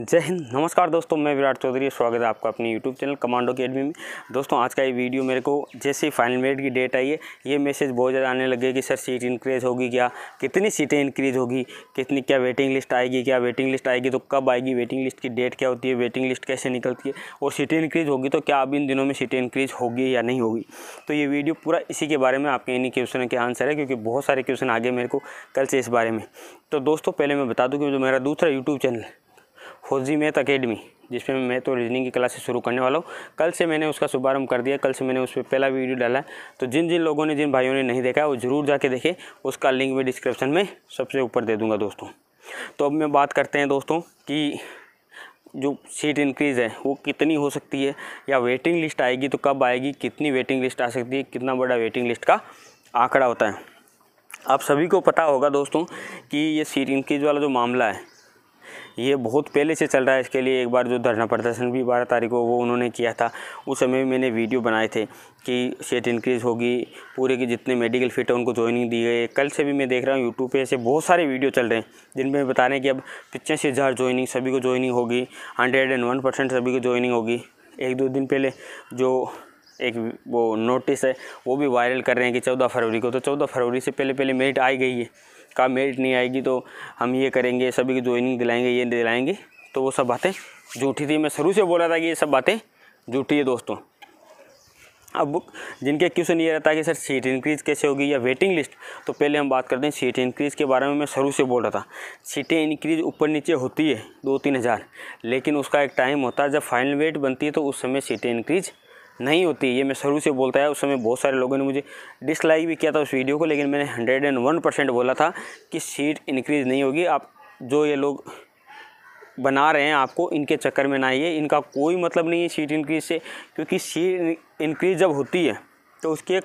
जय हिंद नमस्कार दोस्तों मैं विराट चौधरी स्वागत है आपका अपने यूट्यूब चैनल कमांडो अकेडमी में दोस्तों आज का ये वीडियो मेरे को जैसे ही फाइनल मेरिट की डेट आई है ये मैसेज बहुत ज़्यादा आने लगे कि सर सीट इंक्रीज़ होगी क्या कितनी सीटें इंक्रीज़ होगी कितनी क्या वेटिंग लिस्ट आएगी क्या वेटिंग लिस्ट आएगी तो कब आएगी वेटिंग लिस्ट की डेट क्या होती है वेटिंग लिस्ट कैसे निकलती है और सीटें इंक्रीज़ होगी तो क्या अब इन दिनों में सीटें इंक्रीज़ होगी या नहीं होगी तो ये वीडियो पूरा इसी के बारे में आपके इन्हीं क्वेश्चन के आंसर है क्योंकि बहुत सारे क्वेश्चन आगे मेरे को कल से इस बारे में तो दोस्तों पहले मैं बता दूँ कि जो मेरा दूसरा यूट्यूब चैनल है फौजी मैथ अकेडमी जिसमें मैं मैथ तो रीजनिंग की क्लासेस शुरू करने वाला हूँ कल से मैंने उसका शुभारंभ कर दिया कल से मैंने उस पर पहला वीडियो डाला है तो जिन जिन लोगों ने जिन भाइयों ने नहीं देखा वो ज़रूर जाके देखें उसका लिंक मैं डिस्क्रिप्शन में सबसे ऊपर दे दूँगा दोस्तों तो अब मैं बात करते हैं दोस्तों कि जो सीट इंक्रीज़ है वो कितनी हो सकती है या वेटिंग लिस्ट आएगी तो कब आएगी कितनी वेटिंग लिस्ट आ सकती है कितना बड़ा वेटिंग लिस्ट का आंकड़ा होता है आप सभी को पता होगा दोस्तों कि ये सीट इंक्रीज़ वाला जो मामला है ये बहुत पहले से चल रहा है इसके लिए एक बार जो धरना प्रदर्शन भी बारह तारीख को वो उन्होंने किया था उस समय भी मैंने वीडियो बनाए थे कि सेट इंक्रीज़ होगी पूरे के जितने मेडिकल फिट है उनको ज्वाइनिंग दी गई कल से भी मैं देख रहा हूँ यूट्यूब पर ऐसे बहुत सारे वीडियो चल रहे हैं जिनमें बता रहे हैं कि अब पिचासी हज़ार ज्वाइनिंग सभी को ज्वाइनिंग होगी हंड्रेड एंड वन परसेंट सभी को ज्वाइनिंग होगी एक दो दिन पहले जो एक वो नोटिस है वो भी वायरल कर रहे हैं कि चौदह फरवरी को तो चौदह फरवरी से पहले पहले मेरिट आई गई है का मेरिट नहीं आएगी तो हम ये करेंगे सभी की ज्वाइनिंग दिलाएंगे ये दिलाएंगे तो वो सब बातें झूठी थी मैं शुरू से बोला था कि ये सब बातें झूठी है दोस्तों अब जिनके क्वेश्चन ये रहता है कि सर सीट इंक्रीज़ कैसे होगी या वेटिंग लिस्ट तो पहले हम बात करते हैं सीट इंक्रीज़ के बारे में मैं शुरू से बोल रहा था सीटें इंक्रीज़ ऊपर नीचे होती है दो तीन हज़ार लेकिन उसका एक टाइम होता है जब फाइनल वेट बनती है तो उस समय सीटें इंक्रीज़ नहीं होती ये मैं शुरू से बोलता है उस समय बहुत सारे लोगों ने मुझे डिसलाइक भी किया था उस वीडियो को लेकिन मैंने हंड्रेड एंड वन परसेंट बोला था कि सीट इंक्रीज़ नहीं होगी आप जो ये लोग बना रहे हैं आपको इनके चक्कर में ना आइए इनका कोई मतलब नहीं है सीट इंक्रीज से क्योंकि सीट इंक्रीज जब होती है तो उसकी एक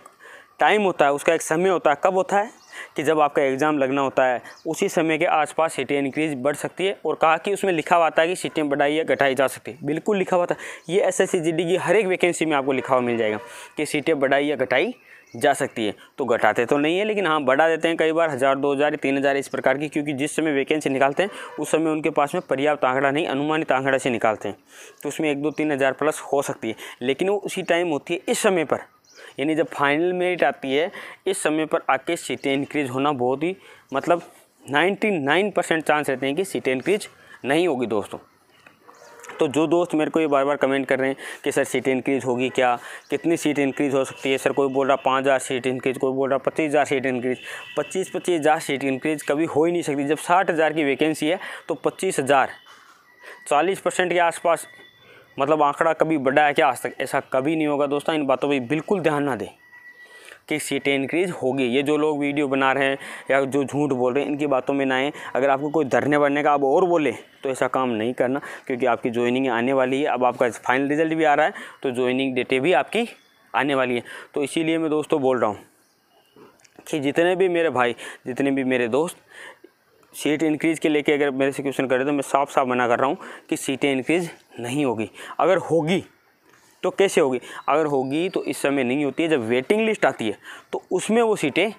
टाइम होता है उसका एक समय होता है कब होता है कि जब आपका एग्ज़ाम लगना होता है उसी समय के आसपास सीटें इंक्रीज बढ़ सकती है और कहा कि उसमें लिखा हुआ था है कि सीटें बढ़ाई या घटाई जा सकती है बिल्कुल लिखा हुआ था ये एस एस की हर एक वैकेंसी में आपको लिखा हुआ मिल जाएगा कि सीटें बढ़ाई या घटाई जा सकती है तो घटाते तो नहीं है लेकिन हाँ बढ़ा देते हैं कई बार हज़ार दो हज़ार तीन हज़ार इस प्रकार की क्योंकि जिस समय वैकेंसी निकालते हैं उस समय उनके पास में पर्याप्त आंकड़ा नहीं अनुमानित आंकड़ा से निकालते हैं तो उसमें एक दो तीन हज़ार प्लस हो सकती है लेकिन वो उसी टाइम होती है इस समय पर यानी जब फाइनल मेरिट आती है इस समय पर आके सीटें इंक्रीज होना बहुत ही मतलब 99 परसेंट चांस रहते हैं कि सीटें इंक्रीज नहीं होगी दोस्तों तो जो दोस्त मेरे को ये बार बार कमेंट कर रहे हैं कि सर सीट इंक्रीज़ होगी क्या कितनी सीट इंक्रीज़ हो सकती है सर कोई बोल रहा पाँच हज़ार सीट इंक्रीज़ कोई बोल रहा पच्चीस हज़ार सीट इंक्रीज़ पच्चीस पच्चीस हज़ार सीट इंक्रीज़ कभी हो ही नहीं सकती जब साठ हज़ार की वैकेंसी है तो पच्चीस हज़ार चालीस परसेंट के आसपास मतलब आंकड़ा कभी बढ़ा है क्या आज तक ऐसा कभी नहीं होगा दोस्तों इन बातों पर बिल्कुल ध्यान ना दें कि सीटें इंक्रीज होगी ये जो लोग वीडियो बना रहे हैं या जो झूठ बोल रहे हैं इनकी बातों में ना आए अगर आपको कोई धरने बढ़ने का आप और बोले तो ऐसा काम नहीं करना क्योंकि आपकी ज्वाइनिंग आने वाली है अब आपका फाइनल रिजल्ट भी आ रहा है तो ज्वाइनिंग डेटें भी आपकी आने वाली है तो इसीलिए मैं दोस्तों बोल रहा हूँ कि जितने भी मेरे भाई जितने भी मेरे दोस्त सीट इंक्रीज के लेके अगर मेरे से क्वेश्चन करें तो मैं साफ साफ मना कर रहा हूँ कि सीटें इंक्रीज नहीं होगी अगर होगी तो कैसे होगी अगर होगी तो इस समय नहीं होती है जब वेटिंग लिस्ट आती है तो उसमें वो सीटें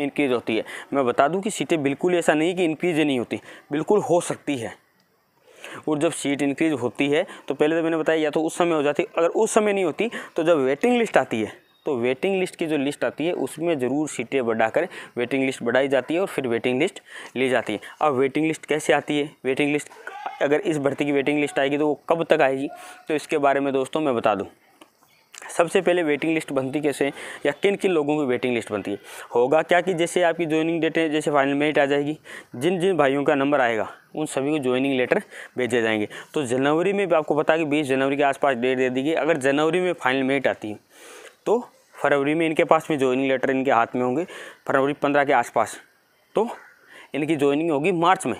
इंक्रीज होती है मैं बता दूँ कि सीटें बिल्कुल ऐसा नहीं कि इंक्रीज नहीं होती बिल्कुल हो सकती है और जब सीट इंक्रीज होती है तो पहले तो मैंने बताया या तो उस समय हो जाती अगर उस समय नहीं होती तो जब वेटिंग लिस्ट आती है तो वेटिंग लिस्ट की जो लिस्ट आती है उसमें ज़रूर सीटें बढ़ाकर वेटिंग लिस्ट बढ़ाई जाती है और फिर वेटिंग लिस्ट ली जाती है अब वेटिंग लिस्ट कैसे आती है वेटिंग लिस्ट अगर इस भर्ती की वेटिंग लिस्ट आएगी तो वो कब तक आएगी तो इसके बारे में दोस्तों मैं बता दूँ सबसे पहले वेटिंग लिस्ट बनती कैसे या किन किन लोगों की वेटिंग लिस्ट बनती है होगा क्या कि जैसे आपकी ज्वाइनिंग डेट है जैसे फाइनल मेट आ जाएगी जिन जिन भाइयों का नंबर आएगा उन सभी को ज्वाइनिंग लेटर भेजे जाएंगे तो जनवरी में भी आपको पता है कि बीस जनवरी के आसपास डेट दे दी गई अगर जनवरी में फाइनल मेट आती है तो फरवरी में इनके पास में ज्वाइनिंग लेटर इनके हाथ में होंगे फरवरी पंद्रह के आसपास तो इनकी ज्वाइनिंग होगी मार्च में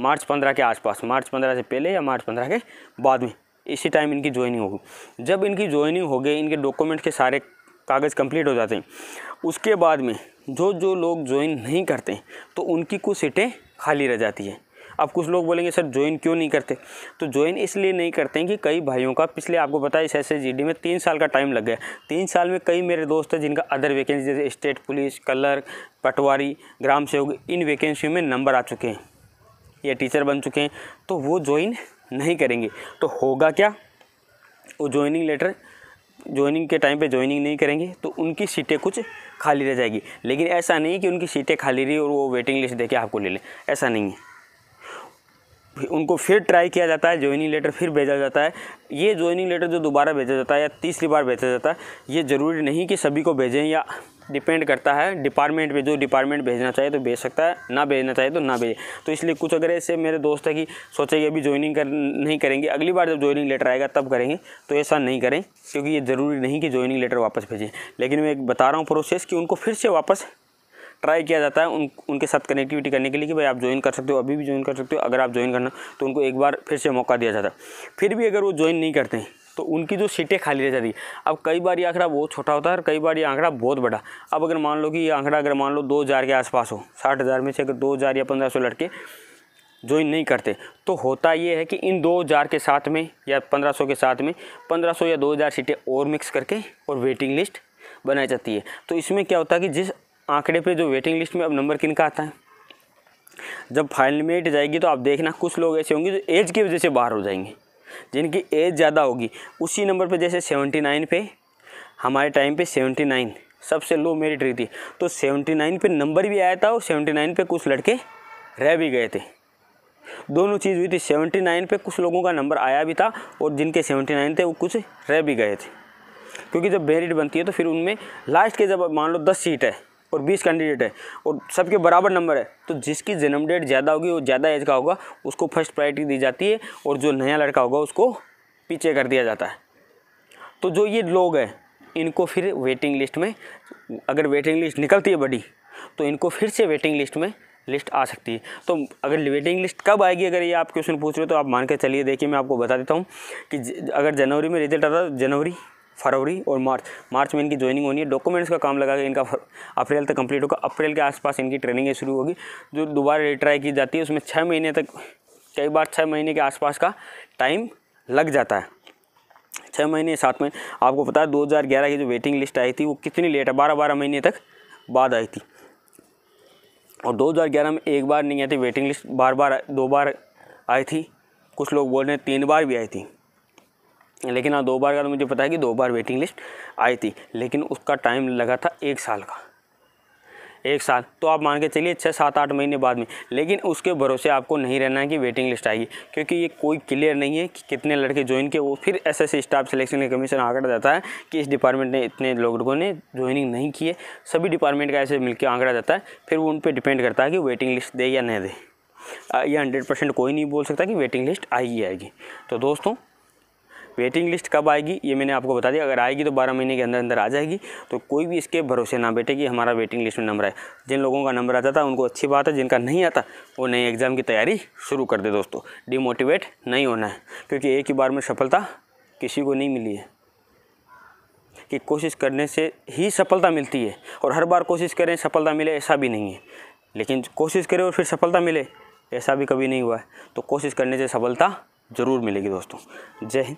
मार्च पंद्रह के आसपास मार्च पंद्रह से पहले या मार्च पंद्रह के बाद में इसी टाइम इनकी ज्वाइनिंग होगी जब इनकी ज्वाइनिंग हो गई इनके डॉक्यूमेंट के सारे कागज़ कंप्लीट हो जाते हैं उसके बाद में जो जो लोग ज्वाइन नहीं करते तो उनकी कुछ सीटें खाली रह जाती है अब कुछ लोग बोलेंगे सर ज्वाइन क्यों नहीं करते तो ज्वाइन इसलिए नहीं करते हैं कि कई भाइयों का पिछले आपको पता है इस एस में तीन साल का टाइम लग गया तीन साल में कई मेरे दोस्त हैं जिनका अदर वैकेंसी जैसे स्टेट पुलिस कलर पटवारी ग्राम सेवक इन वैकेंसियों में नंबर आ चुके हैं या टीचर बन चुके हैं तो वो ज्वाइन नहीं करेंगे तो होगा क्या वो ज्वाइनिंग लेटर ज्वाइनिंग के टाइम पे ज्वाइनिंग नहीं करेंगे तो उनकी सीटें कुछ खाली रह जाएगी लेकिन ऐसा नहीं कि उनकी सीटें खाली रही और वो वेटिंग लिस्ट देके आपको ले लें ऐसा नहीं है उनको फिर ट्राई किया जाता है ज्वाइनिंग लेटर फिर भेजा जाता है ये ज्वाइनिंग लेटर जो दोबारा भेजा जाता है या तीसरी बार भेजा जाता है ये ज़रूरी नहीं कि सभी को भेजें या डिपेंड करता है डिपार्टमेंट पे जो डिपार्टमेंट भेजना चाहिए तो भेज सकता है ना भेजना चाहिए तो ना भेजे तो इसलिए कुछ अगर ऐसे मेरे दोस्त है कि सोचे कि अभी ज्वाइनिंग कर नहीं करेंगे अगली बार जब ज्वाइनिंग लेटर आएगा तब करेंगे तो ऐसा नहीं करें क्योंकि ये ज़रूरी नहीं कि ज्वाइनिंग लेटर वापस भेजें लेकिन मैं एक बता रहा हूँ प्रोसेस कि उनको फिर से वापस ट्राई किया जाता है उन उनके साथ कनेक्टिविटी करने के लिए कि भाई आप ज्वाइन कर सकते हो अभी भी ज्वाइन कर सकते हो अगर आप ज्वाइन करना तो उनको एक बार फिर से मौका दिया जाता है फिर भी अगर वो ज्वाइन नहीं करते हैं तो उनकी जो सीटें खाली रह जाती है अब कई बार ये आंकड़ा बहुत छोटा होता है और कई बार ये आंकड़ा बहुत बड़ा अब अगर मान लो कि ये आंकड़ा अगर मान लो दो हज़ार के आसपास हो साठ हज़ार में से अगर दो हज़ार या पंद्रह सौ लड़के ज्वाइन नहीं करते तो होता ये है कि इन दो हज़ार के साथ में या पंद्रह सौ के साथ में पंद्रह सौ या दो हज़ार सीटें और मिक्स करके और वेटिंग लिस्ट बनाई जाती है तो इसमें क्या होता है कि जिस आंकड़े पे जो वेटिंग लिस्ट में अब नंबर किन का आता है जब फाइनल में जाएगी तो आप देखना कुछ लोग ऐसे होंगे जो एज की वजह से बाहर हो जाएंगे जिनकी एज ज़्यादा होगी उसी नंबर पे जैसे सेवेंटी नाइन पे हमारे टाइम पे सेवेंटी नाइन सबसे लो मेरिट रही थी तो सेवेंटी नाइन पे नंबर भी आया था और सेवेंटी नाइन पे कुछ लड़के रह भी गए थे दोनों चीज़ हुई थी सेवेंटी नाइन पे कुछ लोगों का नंबर आया भी था और जिनके सेवेंटी नाइन थे वो कुछ रह भी गए थे क्योंकि जब मेरिट बनती है तो फिर उनमें लास्ट के जब मान लो दस सीट है और बीस कैंडिडेट है और सबके बराबर नंबर है तो जिसकी जन्म डेट ज़्यादा होगी वो ज़्यादा एज का होगा उसको फर्स्ट प्रायोरिटी दी जाती है और जो नया लड़का होगा उसको पीछे कर दिया जाता है तो जो ये लोग हैं इनको फिर वेटिंग लिस्ट में अगर वेटिंग लिस्ट निकलती है बड़ी तो इनको फिर से वेटिंग लिस्ट में लिस्ट आ सकती है तो अगर वेटिंग लिस्ट कब आएगी अगर ये आप क्वेश्चन पूछ रहे हो तो आप मान के चलिए देखिए मैं आपको बता देता हूँ कि अगर जनवरी में रिजल्ट आता जनवरी फरवरी और मार्च मार्च में इनकी ज्वाइनिंग होनी है डॉक्यूमेंट्स का काम लगा के इनका अप्रैल तक कंप्लीट होगा अप्रैल के आसपास इनकी ट्रेनिंग शुरू होगी जो दोबारा रिट्राई की जाती है उसमें छः महीने तक कई बार छः महीने के आसपास का टाइम लग जाता है छः महीने सात महीने आपको पता है दो की जो वेटिंग लिस्ट आई थी वो कितनी लेट है बारह बारह महीने तक बाद आई थी और 2011 में एक बार नहीं आई थी वेटिंग लिस्ट बार बार दो बार आई थी कुछ लोग बोल रहे हैं तीन बार भी आई थी लेकिन हाँ दो बार का तो मुझे पता है कि दो बार वेटिंग लिस्ट आई थी लेकिन उसका टाइम लगा था एक साल का एक साल तो आप मान के चलिए छः सात आठ महीने बाद में लेकिन उसके भरोसे आपको नहीं रहना है कि वेटिंग लिस्ट आएगी क्योंकि ये कोई क्लियर नहीं है कि कितने लड़के ज्वाइन किए वो फिर S S staff selection commission आंकड़ा जाता है कि इस डिपार्टमेंट ने इतने लोगों ने ज्वाइनिंग नहीं किए सभी डिपार्टमेंट का ऐसे मिलकर आंकड़ा जाता है फिर वो उन पर डिपेंड करता है कि वेटिंग लिस्ट दे या नहीं दे ये हंड्रेड परसेंट कोई नहीं बोल सकता कि वेटिंग लिस्ट आएगी आएगी तो दोस्तों वेटिंग लिस्ट कब आएगी ये मैंने आपको बता दिया अगर आएगी तो बारह महीने के अंदर अंदर आ जाएगी तो कोई भी इसके भरोसे ना बैठे कि हमारा वेटिंग लिस्ट में नंबर है जिन लोगों का नंबर आता था उनको अच्छी बात है जिनका नहीं आता वो नए एग्ज़ाम की तैयारी शुरू कर दे दोस्तों डिमोटिवेट नहीं होना है क्योंकि एक ही बार में सफलता किसी को नहीं मिली है कि कोशिश करने से ही सफलता मिलती है और हर बार कोशिश करें सफलता मिले ऐसा भी नहीं है लेकिन कोशिश करें और फिर सफलता मिले ऐसा भी कभी नहीं हुआ है तो कोशिश करने से सफलता ज़रूर मिलेगी दोस्तों जय हिंद